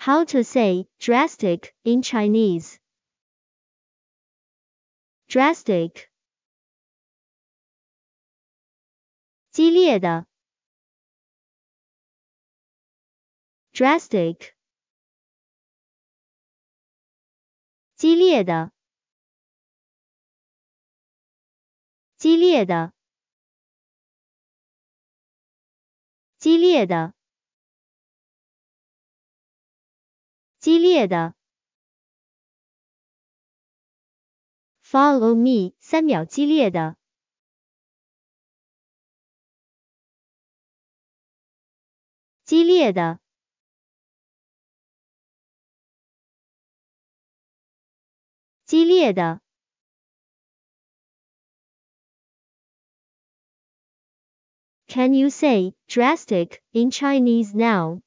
How to say drastic in Chinese. Drastic. 激烈的 drastic 激烈的。Follow me，三秒激烈的。激烈的。激烈的。Can you say drastic in Chinese now?